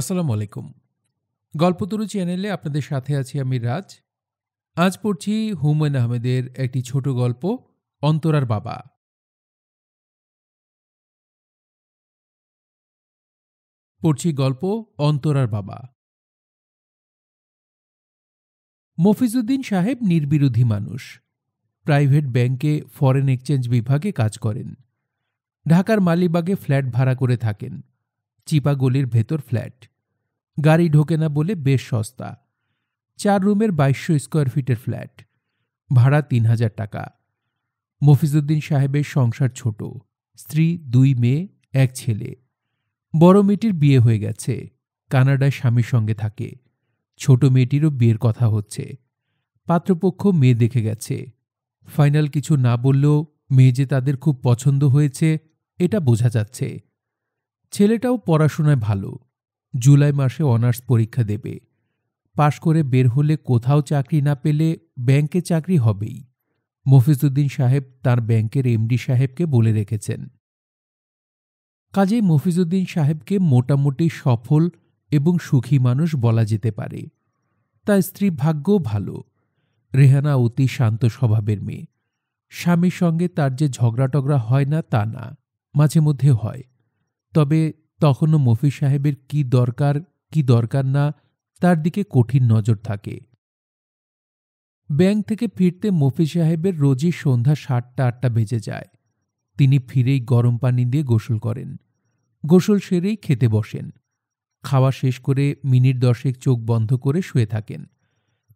আসসালামু আলাইকুম গল্পতরু চ্যানেলে আপনাদের সাথে আছি আমি রাজ আজ পড়ছি হুমায়ুন আহমেদের একটি ছোট গল্প অন্তরার বাবা পড়ছি গল্প অন্তরার বাবা মফিজুদ্দিন সাহেব নির্বিরোধী মানুষ প্রাইভেট ব্যাংকে ফরেন এক্সচেঞ্জ বিভাগে কাজ করেন ঢাকার মালিবাগে ফ্ল্যাট ভাড়া করে থাকেন চিপা গলির ভেতর ফ্ল্যাট গাড়ি ঢোকে না বলে বেশ সস্তা চার রুমের বাইশশো স্কোয়ার ফিটের ফ্ল্যাট ভাড়া তিন হাজার টাকা মফিজুদ্দিন সাহেবের সংসার ছোট স্ত্রী দুই মেয়ে এক ছেলে বড় মেয়েটির বিয়ে হয়ে গেছে কানাডায় স্বামীর সঙ্গে থাকে ছোট মেয়েটিরও বিয়ের কথা হচ্ছে পাত্রপক্ষ মেয়ে দেখে গেছে ফাইনাল কিছু না বললেও মেয়ে যে তাদের খুব পছন্দ হয়েছে এটা বোঝা যাচ্ছে ছেলেটাও পড়াশোনায় ভালো জুলাই মাসে অনার্স পরীক্ষা দেবে পাশ করে বের হলে কোথাও চাকরি না পেলে ব্যাংকে চাকরি হবেই মফিজুদ্দিন সাহেব তার ব্যাংকের এমডি সাহেবকে বলে রেখেছেন কাজেই মফিজুদ্দিন সাহেবকে মোটামুটি সফল এবং সুখী মানুষ বলা যেতে পারে তার স্ত্রী ভাগ্যও ভালো রেহানা অতি শান্ত স্বভাবের মেয়ে স্বামীর সঙ্গে তার যে ঝগড়া টগড়া হয় না তা না মাঝে মধ্যে হয় তবে তখনও মফি সাহেবের কি দরকার কি দরকার না তার দিকে কঠিন নজর থাকে ব্যাংক থেকে ফিরতে মফি সাহেবের রোজই সন্ধ্যা সাতটা আটটা বেজে যায় তিনি ফিরেই গরম পানি দিয়ে গোসল করেন গোসল সেরেই খেতে বসেন খাওয়া শেষ করে মিনিট দশেক চোখ বন্ধ করে শুয়ে থাকেন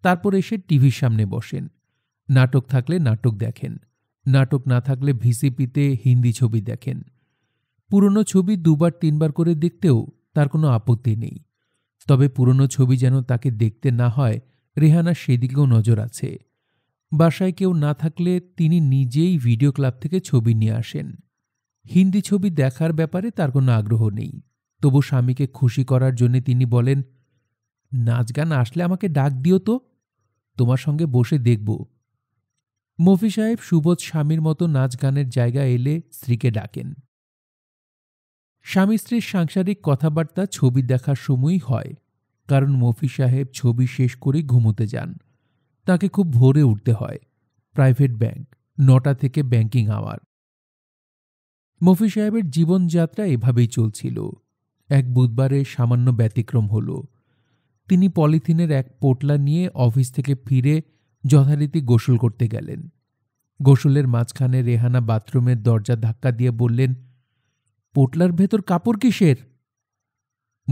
তারপর এসে টিভির সামনে বসেন নাটক থাকলে নাটক দেখেন নাটক না থাকলে ভিসিপিতে হিন্দি ছবি দেখেন পুরনো ছবি দুবার তিনবার করে দেখতেও তার কোনো আপত্তি নেই তবে পুরনো ছবি যেন তাকে দেখতে না হয় রেহানার সেদিকেও নজর আছে বাসায় কেউ না থাকলে তিনি নিজেই ভিডিও ক্লাব থেকে ছবি নিয়ে আসেন হিন্দি ছবি দেখার ব্যাপারে তার কোনো আগ্রহ নেই তবু স্বামীকে খুশি করার জন্য তিনি বলেন নাচ গান আসলে আমাকে ডাক দিও তো তোমার সঙ্গে বসে দেখব মফি সাহেব সুবোধ স্বামীর মতো নাচ গানের জায়গা এলে স্ত্রীকে ডাকেন স্বামী স্ত্রীর সাংসারিক কথাবার্তা ছবি দেখার সময়ই হয় কারণ মফি সাহেব ছবি শেষ করে ঘুমোতে যান তাকে খুব ভোরে উঠতে হয় প্রাইভেট ব্যাংক নটা থেকে ব্যাংকিং আওয়ার মফি সাহেবের জীবনযাত্রা এভাবেই চলছিল এক বুধবারে সামান্য ব্যতিক্রম হল তিনি পলিথিনের এক পোটলা নিয়ে অফিস থেকে ফিরে যথারীতি গোসল করতে গেলেন গোসলের মাঝখানে রেহানা বাথরুমের দরজা ধাক্কা দিয়ে বললেন পোটলার ভেতর কাপড় কিসের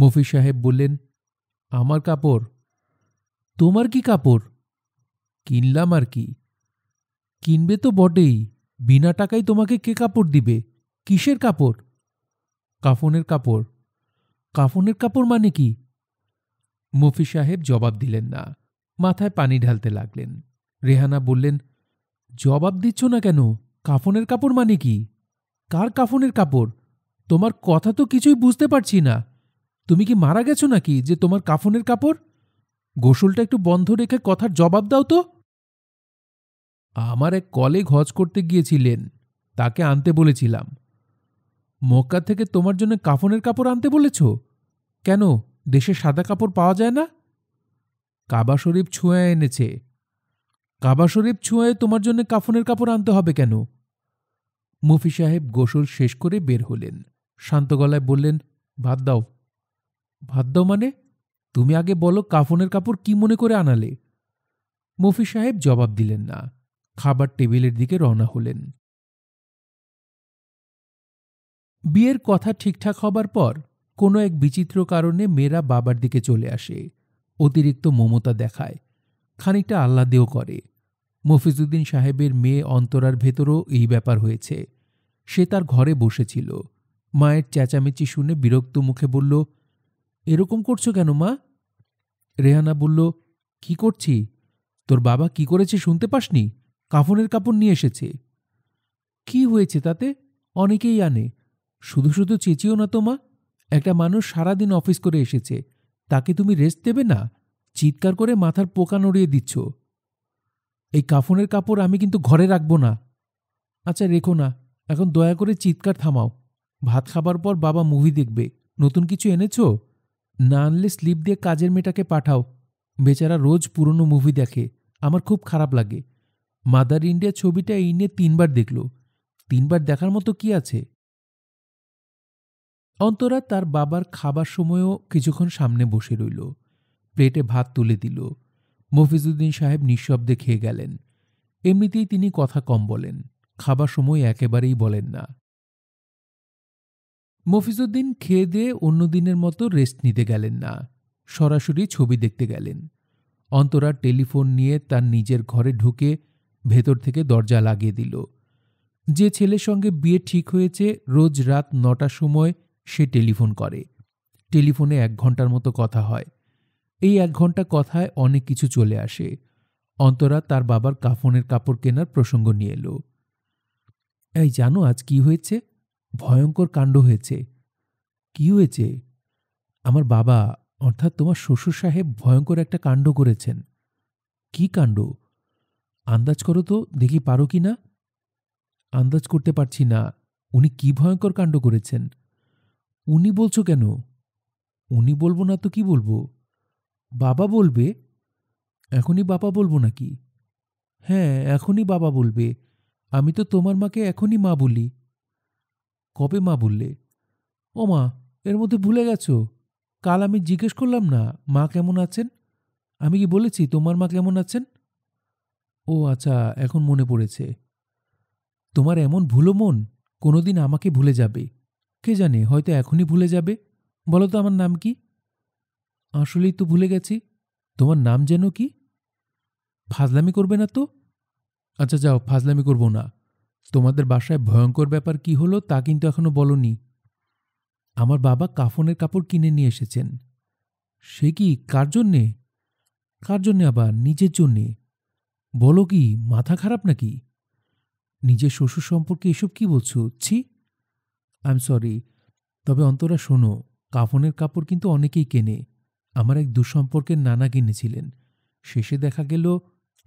মফি সাহেব বললেন আমার কাপড় তোমার কি কাপড় কিনলাম আর কি কিনবে তো বটেই বিনা টাকায় তোমাকে কে কাপড় দিবে কিসের কাপড় কাফনের কাপড় কাফনের কাপড় মানে কি মফি সাহেব জবাব দিলেন না মাথায় পানি ঢালতে লাগলেন রেহানা বললেন জবাব দিচ্ছ না কেন কাফনের কাপড় মানে কি কার কাফনের কাপড় তোমার কথা তো কিছুই বুঝতে পারছি না তুমি কি মারা গেছো নাকি যে তোমার কাফনের কাপড় গোসলটা একটু বন্ধ রেখে কথার জবাব দাও তো আমার এক কলেগ হজ করতে গিয়েছিলেন তাকে আনতে বলেছিলাম মক্কা থেকে তোমার জন্য কাফনের কাপড় আনতে বলেছ কেন দেশে সাদা কাপড় পাওয়া যায় না কাবা শরীফ ছুঁয়ে এনেছে কাবা শরীফ ছুঁয়ে তোমার জন্য কাফনের কাপড় আনতে হবে কেন মুফি সাহেব গোসল শেষ করে বের হলেন শান্ত গলায় বললেন ভাত দাও ভাত দাও মানে তুমি আগে বলো কাফনের কাপড় কি মনে করে আনালে মফি সাহেব জবাব দিলেন না খাবার টেবিলের দিকে রওনা হলেন বিয়ের কথা ঠিকঠাক হবার পর কোনো এক বিচিত্র কারণে মেয়েরা বাবার দিকে চলে আসে অতিরিক্ত মমতা দেখায় খানিকটা আহ্লাদেও করে মফিজুদ্দিন সাহেবের মেয়ে অন্তরার ভেতরও এই ব্যাপার হয়েছে সে তার ঘরে বসেছিল মায়ের চেঁচামেচি শুনে বিরক্ত মুখে বলল এরকম করছো কেন মা রেহানা বলল কি করছি তোর বাবা কি করেছে শুনতে পাসনি কাফনের কাপড় নিয়ে এসেছে কি হয়েছে তাতে অনেকেই আনে শুধু শুধু চেঁচিও না তো মা একটা মানুষ সারাদিন অফিস করে এসেছে তাকে তুমি রেস্ট দেবে না চিৎকার করে মাথার পোকা নড়িয়ে দিচ্ছ এই কাফনের কাপড় আমি কিন্তু ঘরে রাখবো না আচ্ছা রেখো না এখন দয়া করে চিৎকার থামাও ভাত খাবার পর বাবা মুভি দেখবে নতুন কিছু এনেছো না আনলে স্লিপ দিয়ে কাজের মেয়েটাকে পাঠাও বেচারা রোজ পুরনো মুভি দেখে আমার খুব খারাপ লাগে মাদার ইন্ডিয়া ছবিটা এই নিয়ে তিনবার দেখল তিনবার দেখার মতো কি আছে অন্তরা তার বাবার খাবার সময়ও কিছুক্ষণ সামনে বসে রইল প্লেটে ভাত তুলে দিল মফিজুদ্দিন সাহেব নিঃশব্দে খেয়ে গেলেন এমনিতেই তিনি কথা কম বলেন খাবার সময় একেবারেই বলেন না মফিজুদ্দিন খেয়ে দিয়ে অন্য দিনের মতো রেস্ট নিতে গেলেন না সরাসরি ছবি দেখতে গেলেন অন্তরা টেলিফোন নিয়ে তার নিজের ঘরে ঢুকে ভেতর থেকে দরজা লাগিয়ে দিল যে ছেলের সঙ্গে বিয়ে ঠিক হয়েছে রোজ রাত নটার সময় সে টেলিফোন করে টেলিফোনে এক ঘন্টার মতো কথা হয় এই এক ঘন্টা কথায় অনেক কিছু চলে আসে অন্তরা তার বাবার কাফনের কাপড় কেনার প্রসঙ্গ নিয়ে এলো এই জানো আজ কি হয়েছে ভয়ঙ্কর কাণ্ড হয়েছে কি হয়েছে আমার বাবা অর্থাৎ তোমার শ্বশুর সাহেব ভয়ঙ্কর একটা কাণ্ড করেছেন কি কাণ্ড আন্দাজ করো তো দেখি পারো কি না আন্দাজ করতে পারছি না উনি কি ভয়ঙ্কর কাণ্ড করেছেন উনি বলছো কেন উনি বলবো না তো কি বলবো বাবা বলবে এখনই বাবা বলবো নাকি হ্যাঁ এখনই বাবা বলবে আমি তো তোমার মাকে এখনই মা বলি কবে মা বললে ও মা এর মধ্যে ভুলে গেছো কাল আমি জিজ্ঞেস করলাম না মা কেমন আছেন আমি কি বলেছি তোমার মা কেমন আছেন ও আচ্ছা এখন মনে পড়েছে তোমার এমন ভুলো মন কোনোদিন আমাকে ভুলে যাবে কে জানে হয়তো এখনই ভুলে যাবে বলো তো আমার নাম কি আসলেই তো ভুলে গেছি তোমার নাম যেন কি ফাজলামি করবে না তো আচ্ছা যাও ফাজলামি করবো না তোমাদের বাসায় ভয়ঙ্কর ব্যাপার কি হলো তা কিন্তু এখনো বলনি আমার বাবা কাফনের কাপড় কিনে নিয়ে এসেছেন সে কি কার জন্যে কার জন্যে আবার নিজের জন্যে বলো কি মাথা খারাপ নাকি নিজের শ্বশুর সম্পর্কে এসব কি বলছো ছি আই এম সরি তবে অন্তরা শোনো কাফনের কাপড় কিন্তু অনেকেই কেনে আমার এক দুঃসম্পর্কের নানা কিনেছিলেন শেষে দেখা গেল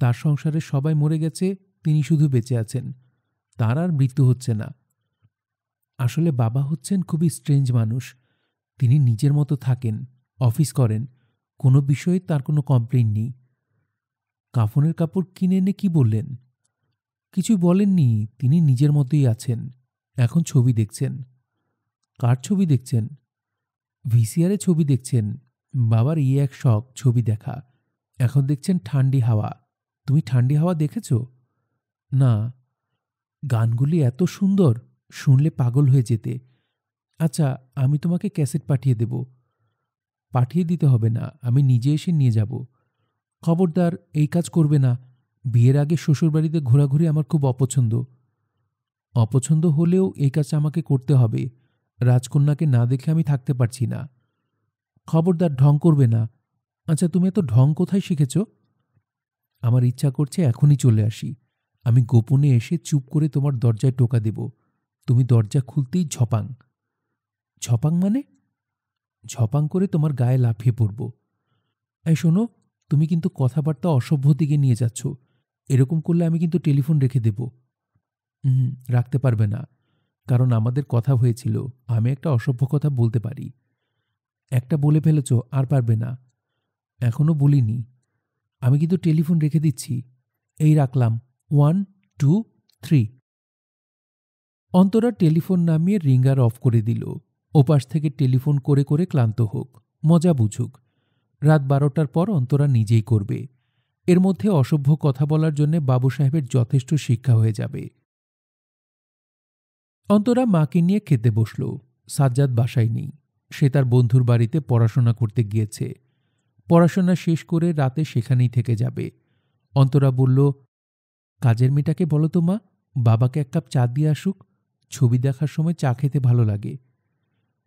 তার সংসারে সবাই মরে গেছে তিনি শুধু বেঁচে আছেন তার আর মৃত্যু হচ্ছে না আসলে বাবা হচ্ছেন খুবই স্ট্রেঞ্জ মানুষ তিনি নিজের মতো থাকেন অফিস করেন কোনো বিষয়ে তার কোনো কমপ্লেন নেই কাফনের কাপড় কিনে এনে কি বললেন কিছু বলেননি তিনি নিজের মতোই আছেন এখন ছবি দেখছেন কার ছবি দেখছেন ভিসিআরে ছবি দেখছেন বাবার ই ইয়ে এক শখ ছবি দেখা এখন দেখছেন ঠান্ডি হাওয়া তুমি ঠান্ডি হাওয়া দেখেছ না গানগুলি এত সুন্দর শুনলে পাগল হয়ে যেতে আচ্ছা আমি তোমাকে ক্যাসেট পাঠিয়ে দেব পাঠিয়ে দিতে হবে না আমি নিজে এসে নিয়ে যাব খবরদার এই কাজ করবে না বিয়ের আগে শ্বশুরবাড়িতে ঘোরাঘুরি আমার খুব অপছন্দ অপছন্দ হলেও এই কাজ আমাকে করতে হবে রাজকন্যাকে না দেখে আমি থাকতে পারছি না খবরদার ঢং করবে না আচ্ছা তুমি এত ঢং কোথায় শিখেছ আমার ইচ্ছা করছে এখনই চলে আসি আমি গোপনে এসে চুপ করে তোমার দরজায় টোকা দেব তুমি দরজা খুলতেই ঝপাং ঝপাং মানে ঝপাং করে তোমার গায়ে লাফিয়ে পড়ব এই শোনো তুমি কিন্তু কথাবার্তা অসভ্য দিকে নিয়ে যাচ্ছ এরকম করলে আমি কিন্তু টেলিফোন রেখে দেব হুম রাখতে পারবে না কারণ আমাদের কথা হয়েছিল আমি একটা অসভ্য কথা বলতে পারি একটা বলে ফেলেছ আর পারবে না এখনও বলিনি আমি কিন্তু টেলিফোন রেখে দিচ্ছি এই রাখলাম one two three Antara telephone নামিয়ে রিঙ্গার অফ করে দিল ওপাশ থেকে টেলিফোন করে করে ক্লান্ত হোক মজা বুঝুক রাত বারোটার পর অন্তরা নিজেই করবে এর মধ্যে অসভ্য কথা বলার জন্য বাবু সাহেবের যথেষ্ট শিক্ষা হয়ে যাবে অন্তরা মাকে নিয়ে খেতে বসল সাজ্জাদ বাসায় নেই সে তার বন্ধুর বাড়িতে পড়াশোনা করতে গিয়েছে পড়াশোনা শেষ করে রাতে সেখানেই থেকে যাবে অন্তরা বলল কাজের মেয়েটাকে বলো তো মা বাবাকে এক কাপ চা দিয়ে আসুক ছবি দেখার সময় চা খেতে ভালো লাগে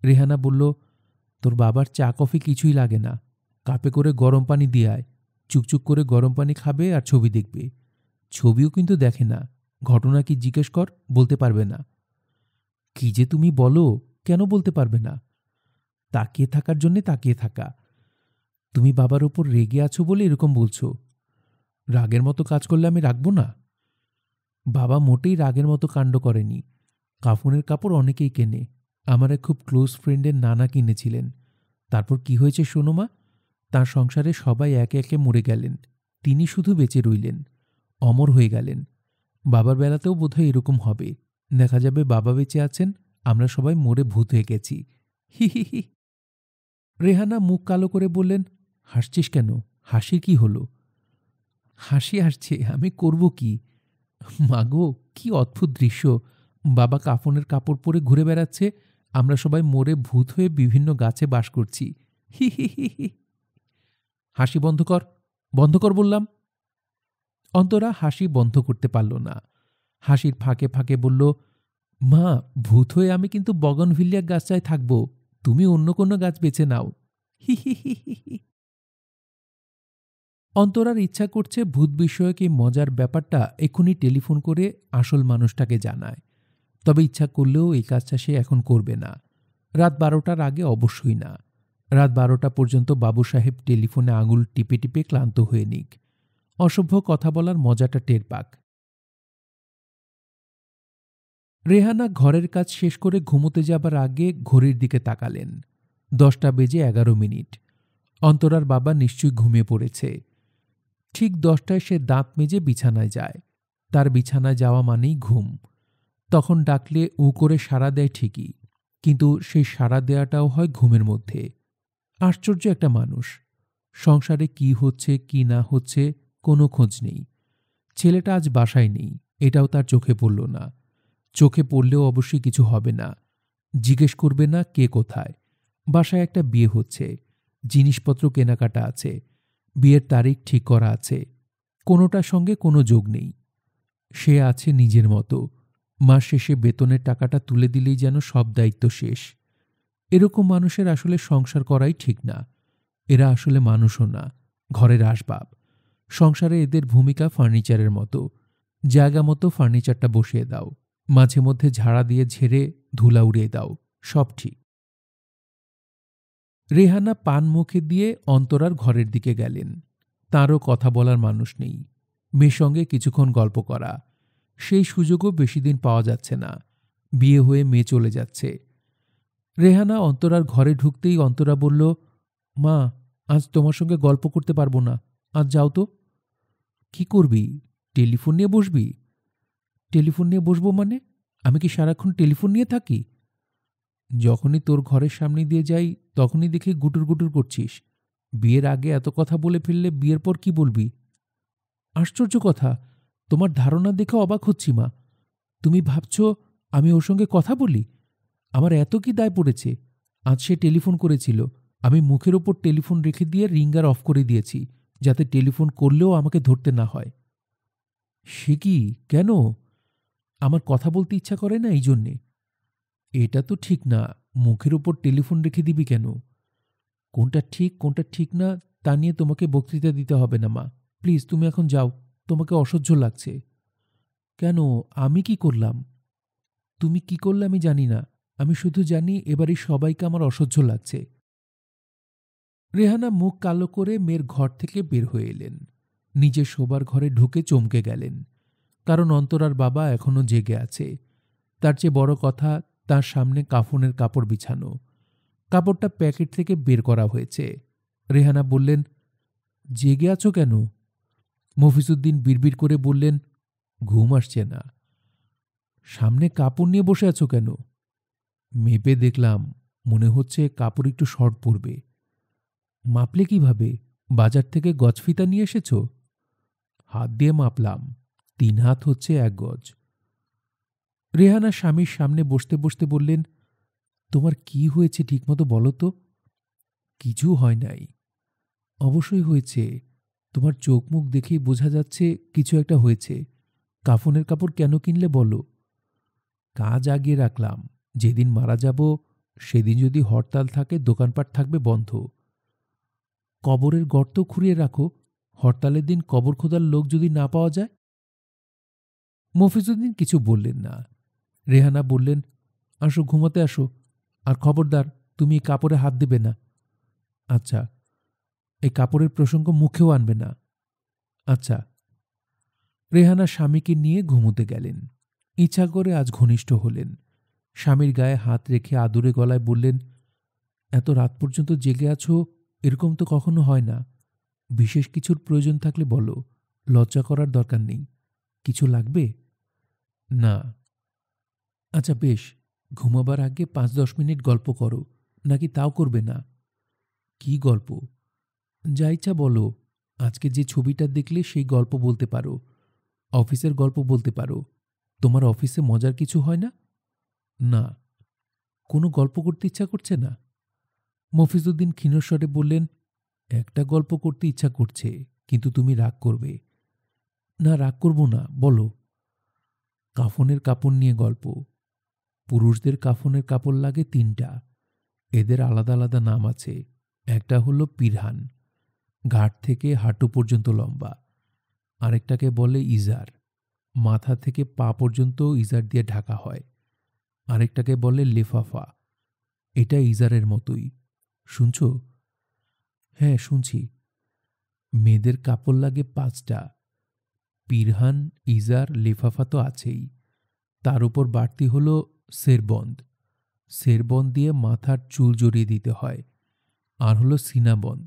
রেহানা বলল তোর বাবার চা কফি কিছুই লাগে না কাপে করে গরম পানি দিয়ে আয় চুকচুক করে গরম পানি খাবে আর ছবি দেখবে ছবিও কিন্তু দেখে না ঘটনা কি জিজ্ঞেস কর বলতে পারবে না কি যে তুমি বলো কেন বলতে পারবে না তাকিয়ে থাকার জন্যে তাকিয়ে থাকা তুমি বাবার ওপর রেগে আছো বলে এরকম বলছো রাগের মতো কাজ করলে আমি রাখবো না বাবা মোটেই রাগের মতো কাণ্ড করেনি কাফনের কাপড় অনেকেই কেনে আমার এক খুব ক্লোজ ফ্রেন্ডের নানা কিনেছিলেন তারপর কি হয়েছে সোনোমা তার সংসারে সবাই একে একে মরে গেলেন তিনি শুধু বেঁচে রইলেন অমর হয়ে গেলেন বাবার বেলাতেও বোধহয় এরকম হবে দেখা যাবে বাবা বেঁচে আছেন আমরা সবাই মরে ভূত হয়ে গেছি হি হি হি রেহানা মুখ কালো করে বললেন হাসছিস কেন হাসি কি হলো হাসি হাসছে আমি করব কি মাগো কি অদ্ভুত দৃশ্য বাবা কাফনের কাপড় পরে ঘুরে বেড়াচ্ছে আমরা সবাই মোড়ে ভূত হয়ে বিভিন্ন গাছে বাস করছি হি হি হি হি হাসি বন্ধ কর বন্ধ কর বললাম অন্তরা হাসি বন্ধ করতে পারল না হাসির ফাঁকে ফাঁকে বলল মা ভূত হয়ে আমি কিন্তু বগনভিলিয়া গাছটায় থাকব তুমি অন্য কোনো গাছ বেছে নাও হি হি হি হি হি অন্তরার ইচ্ছা করছে ভূত বিষয়ক এই মজার ব্যাপারটা এখনই টেলিফোন করে আসল মানুষটাকে জানায় তবে ইচ্ছা করলেও এই কাজটা সে এখন করবে না রাত বারোটার আগে অবশ্যই না রাত বারোটা পর্যন্ত বাবু সাহেব টেলিফোনে আঙুল টিপে টিপে ক্লান্ত হয়ে নিক অসভ্য কথা বলার মজাটা টের পাক রেহানা ঘরের কাজ শেষ করে ঘুমোতে যাবার আগে ঘড়ির দিকে তাকালেন দশটা বেজে এগারো মিনিট অন্তরার বাবা নিশ্চয়ই ঘুমিয়ে পড়েছে ঠিক দশটায় সে দাঁত মেজে বিছানায় যায় তার বিছানায় যাওয়া মানেই ঘুম তখন ডাকলে উঁ করে সাড়া দেয় ঠিকই কিন্তু সেই সাড়া দেয়াটাও হয় ঘুমের মধ্যে আশ্চর্য একটা মানুষ সংসারে কি হচ্ছে কি না হচ্ছে কোনো খোঁজ নেই ছেলেটা আজ বাসায় নেই এটাও তার চোখে পড়ল না চোখে পড়লেও অবশ্যই কিছু হবে না জিজ্ঞেস করবে না কে কোথায় বাসায় একটা বিয়ে হচ্ছে জিনিসপত্র কেনাকাটা আছে বিয়ের তারিখ ঠিক করা আছে কোনোটার সঙ্গে কোনো যোগ নেই সে আছে নিজের মতো মাস শেষে বেতনের টাকাটা তুলে দিলেই যেন সব দায়িত্ব শেষ এরকম মানুষের আসলে সংসার করাই ঠিক না এরা আসলে মানুষও না ঘরের আসবাব সংসারে এদের ভূমিকা ফার্নিচারের মতো জায়গা মতো ফার্নিচারটা বসিয়ে দাও মাঝে মধ্যে ঝাড়া দিয়ে ঝেড়ে ধুলা উড়িয়ে দাও সব ঠিক রেহানা পান মুখে দিয়ে অন্তরার ঘরের দিকে গেলেন তারও কথা বলার মানুষ নেই মেয়ের সঙ্গে কিছুক্ষণ গল্প করা সেই সুযোগও বেশি দিন পাওয়া যাচ্ছে না বিয়ে হয়ে মেয়ে চলে যাচ্ছে রেহানা অন্তরার ঘরে ঢুকতেই অন্তরা বলল মা আজ তোমার সঙ্গে গল্প করতে পারবো না আজ যাও তো কি করবি টেলিফোন নিয়ে বসবি টেলিফোন নিয়ে বসবো মানে আমি কি সারাক্ষণ টেলিফোন নিয়ে থাকি যখনই তোর ঘরের সামনে দিয়ে যাই তখনই দেখি গুটুর গুটুর করছিস বিয়ের আগে এত কথা বলে ফেললে বিয়ের পর কি বলবি আশ্চর্য কথা তোমার ধারণা দেখে অবাক হচ্ছি মা তুমি ভাবছ আমি ওর সঙ্গে কথা বলি আমার এত কি দায় পড়েছে আজ সে টেলিফোন করেছিল আমি মুখের ওপর টেলিফোন রেখে দিয়ে রিঙ্গার অফ করে দিয়েছি যাতে টেলিফোন করলেও আমাকে ধরতে না হয় সে কি কেন আমার কথা বলতে ইচ্ছা করে না এই জন্যে এটা তো ঠিক না মুখের উপর টেলিফোন রেখে দিবি কেন কোনটা ঠিক কোনটা ঠিক না তা নিয়ে তোমাকে বক্তৃতা দিতে হবে না মা প্লিজ তুমি এখন যাও তোমাকে অসহ্য লাগছে কেন আমি কি করলাম তুমি কি করলে আমি জানি না আমি শুধু জানি এবারে সবাইকে আমার অসহ্য লাগছে রেহানা মুখ কালো করে মেয়ের ঘর থেকে বের হয়ে এলেন নিজে শোবার ঘরে ঢুকে চমকে গেলেন কারণ অন্তরার বাবা এখনও জেগে আছে তার চেয়ে বড় কথা তার সামনে কাফনের কাপড় বিছানো কাপড়টা প্যাকেট থেকে বের করা হয়েছে রেহানা বললেন জেগে আছো কেন মফিসুদ্দিন বিড়বিড় করে বললেন ঘুম আসছে না সামনে কাপড় নিয়ে বসে আছো কেন মেপে দেখলাম মনে হচ্ছে কাপড় একটু শর্ট পড়বে মাপলে কিভাবে বাজার থেকে গজফিতা নিয়ে এসেছ হাত দিয়ে মাপলাম তিন হাত হচ্ছে এক গজ রেহানা স্বামীর সামনে বসতে বসতে বললেন তোমার কি হয়েছে ঠিকমতো বলো তো কিছু হয় নাই অবশ্যই হয়েছে তোমার চোখ মুখ দেখেই বোঝা যাচ্ছে কিছু একটা হয়েছে কাফনের কাপড় কেন কিনলে বলো কাজ আগিয়ে রাখলাম যেদিন মারা যাব সেদিন যদি হরতাল থাকে দোকানপাট থাকবে বন্ধ কবরের গর্ত খুঁড়িয়ে রাখো হরতালের দিন কবর খোদার লোক যদি না পাওয়া যায় মফিজুদ্দিন কিছু বললেন না রেহানা বললেন আসো ঘুমোতে আসো আর খবরদার তুমি কাপড়ে হাত দেবে না আচ্ছা এই কাপড়ের প্রসঙ্গ মুখেও আনবে না আচ্ছা রেহানা স্বামীকে নিয়ে ঘুমোতে গেলেন ইচ্ছা করে আজ ঘনিষ্ঠ হলেন স্বামীর গায়ে হাত রেখে আদুরে গলায় বললেন এত রাত পর্যন্ত জেগে আছো এরকম তো কখনো হয় না বিশেষ কিছুর প্রয়োজন থাকলে বলো লজ্জা করার দরকার নেই কিছু লাগবে না আচ্ছা বেশ ঘুমাবার আগে পাঁচ দশ মিনিট গল্প করো নাকি তাও করবে না কি গল্প যা ইচ্ছা বলো আজকে যে ছবিটা দেখলে সেই গল্প বলতে পারো অফিসের গল্প বলতে পারো তোমার অফিসে মজার কিছু হয় না না কোনো গল্প করতে ইচ্ছা করছে না মফিজুদ্দিন ক্ষীণস্বরে বললেন একটা গল্প করতে ইচ্ছা করছে কিন্তু তুমি রাগ করবে না রাগ করব না বলো কাফনের কাপড় নিয়ে গল্প পুরুষদের কাফনের কাপড় লাগে তিনটা এদের আলাদা আলাদা নাম আছে একটা হলো পিরহান ঘাট থেকে হাঁটু পর্যন্ত লম্বা আরেকটাকে বলে ইজার মাথা থেকে পা পর্যন্ত ইজার দিয়ে ঢাকা হয় আরেকটাকে বলে লেফাফা এটা ইজারের মতোই শুনছ হ্যাঁ শুনছি মেয়েদের কাপড় লাগে পাঁচটা পিরহান ইজার লেফাফা তো আছেই তার উপর বাড়তি হলো সেরবন্দ সেরবন্দ দিয়ে মাথার চুল জড়িয়ে দিতে হয় আর হলো সিনাবন্দ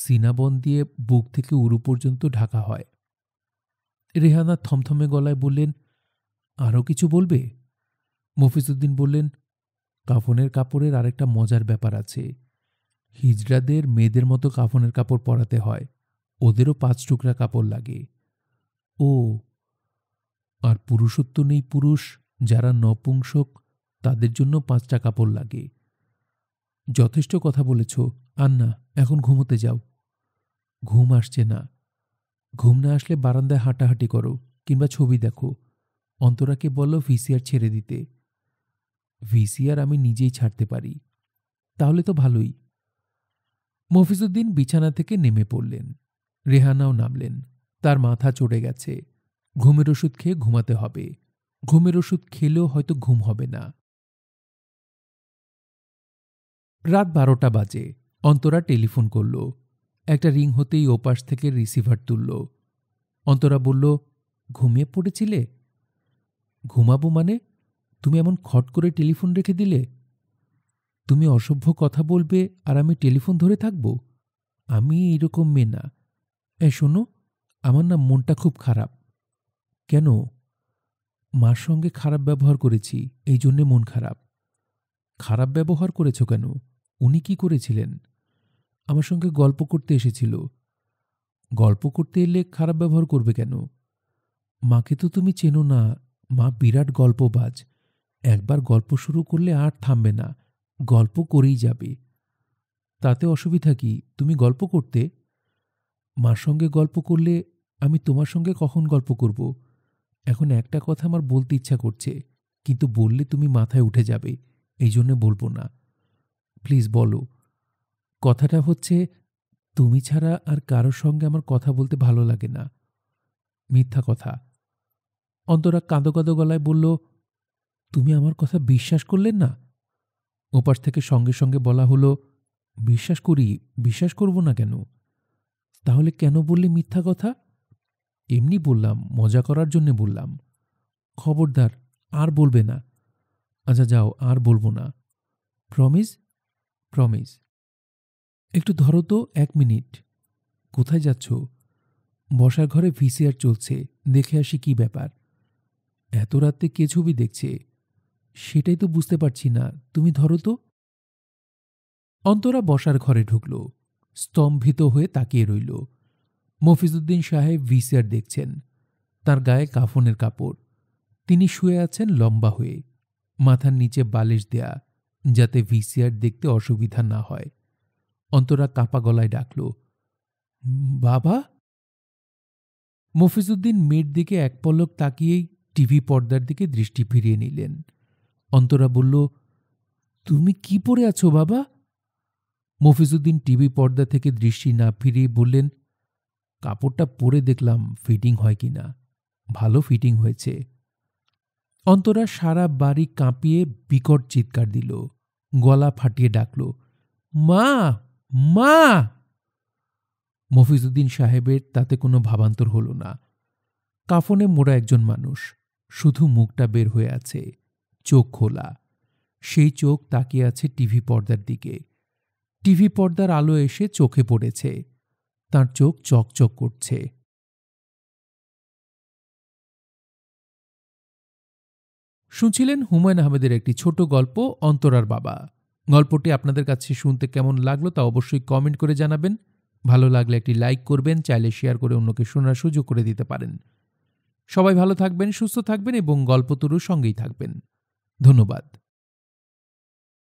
সিনাবন্দ দিয়ে বুক থেকে উরু পর্যন্ত ঢাকা হয় রেহানা থমথমে গলায় বললেন আরও কিছু বলবে মফিজুদ্দিন বললেন কাফনের কাপড়ের আরেকটা মজার ব্যাপার আছে হিজড়াদের মেয়েদের মতো কাফনের কাপড় পরাতে হয় ওদেরও পাঁচ টুকরা কাপড় লাগে ও আর পুরুষত্ব নেই পুরুষ যারা নপুংসক তাদের জন্য পাঁচটা কাপড় লাগে যথেষ্ট কথা বলেছ আন্না এখন ঘুমোতে যাও ঘুম আসছে না ঘুম না আসলে বারান্দায় হাঁটাহাঁটি করো কিংবা ছবি দেখো অন্তরাকে বল ভিসিআর ছেড়ে দিতে ভিসিআর আমি নিজেই ছাড়তে পারি তাহলে তো ভালোই মফিজুদ্দিন বিছানা থেকে নেমে পড়লেন রেহানাও নামলেন তার মাথা চড়ে গেছে ঘুমের ওষুধ খেয়ে ঘুমাতে হবে ঘুমের ওষুধ খেলেও হয়তো ঘুম হবে না রাত বারোটা বাজে অন্তরা টেলিফোন করল একটা রিং হতেই ওপাশ থেকে রিসিভার তুলল অন্তরা বলল ঘুমিয়ে পড়েছিলে ঘুমাবো মানে তুমি এমন খট করে টেলিফোন রেখে দিলে তুমি অসভ্য কথা বলবে আর আমি টেলিফোন ধরে থাকব আমি এইরকম মেয়ে না এ শোনো আমার না মনটা খুব খারাপ কেন মার সঙ্গে খারাপ ব্যবহার করেছি এই জন্যে মন খারাপ খারাপ ব্যবহার করেছ কেন উনি কি করেছিলেন আমার সঙ্গে গল্প করতে এসেছিল গল্প করতে এলে খারাপ ব্যবহার করবে কেন মাকে তো তুমি চেনো না মা বিরাট গল্পবাজ একবার গল্প শুরু করলে আর থামবে না গল্প করেই যাবে তাতে অসুবিধা কি তুমি গল্প করতে মার সঙ্গে গল্প করলে আমি তোমার সঙ্গে কখন গল্প করব এখন একটা কথা আমার বলতে ইচ্ছা করছে কিন্তু বললে তুমি মাথায় উঠে যাবে এই জন্য বলবো না প্লিজ বলো কথাটা হচ্ছে তুমি ছাড়া আর কারোর সঙ্গে আমার কথা বলতে ভালো লাগে না মিথ্যা কথা অন্তরা কাঁদো কাঁদো গলায় বলল তুমি আমার কথা বিশ্বাস করলেন না ওপাশ থেকে সঙ্গে সঙ্গে বলা হলো বিশ্বাস করি বিশ্বাস করব না কেন তাহলে কেন বললে মিথ্যা কথা এমনি বললাম মজা করার জন্যে বললাম খবরদার আর বলবে না আচ্ছা যাও আর বলবো না প্রমিস প্রমিস একটু ধরো তো এক মিনিট কোথায় যাচ্ছ বসার ঘরে ভিসিআর চলছে দেখে আসি কি ব্যাপার এত রাতে কে ছবি দেখছে সেটাই তো বুঝতে পারছি না তুমি ধরো তো অন্তরা বসার ঘরে ঢুকল স্তম্ভিত হয়ে তাকিয়ে রইল মফিজুদ্দিন সাহেব ভিসিআর দেখছেন তার গায়ে কাফনের কাপড় তিনি শুয়ে আছেন লম্বা হয়ে মাথার নিচে বালিশ দেয়া যাতে ভিসিআর দেখতে অসুবিধা না হয় অন্তরা কাপা গলায় ডাকল বাবা মফিজুদ্দিন মেয়ের দিকে এক পলক তাকিয়েই টিভি পর্দার দিকে দৃষ্টি ফিরিয়ে নিলেন অন্তরা বলল তুমি কি পরে আছো বাবা মফিজুদ্দিন টিভি পর্দা থেকে দৃষ্টি না ফিরিয়ে বললেন কাপড়টা পরে দেখলাম ফিটিং হয় কি না ভালো ফিটিং হয়েছে অন্তরা সারা বাড়ি কাঁপিয়ে বিকট চিৎকার দিল গলা ফাটিয়ে ডাকল মা মা মফিজুদ্দিন সাহেবের তাতে কোনো ভাবান্তর হল না কাফনে মোড়া একজন মানুষ শুধু মুখটা বের হয়ে আছে চোখ খোলা সেই চোখ তাকিয়ে আছে টিভি পর্দার দিকে টিভি পর্দার আলো এসে চোখে পড়েছে তার চোখ চকচক করছে শুনছিলেন হুমায়ুন আহমেদের একটি ছোট গল্প অন্তরার বাবা গল্পটি আপনাদের কাছে শুনতে কেমন লাগলো তা অবশ্যই কমেন্ট করে জানাবেন ভালো লাগলে একটি লাইক করবেন চাইলে শেয়ার করে অন্যকে শোনার সুযোগ করে দিতে পারেন সবাই ভালো থাকবেন সুস্থ থাকবেন এবং গল্পতরুর সঙ্গেই থাকবেন ধন্যবাদ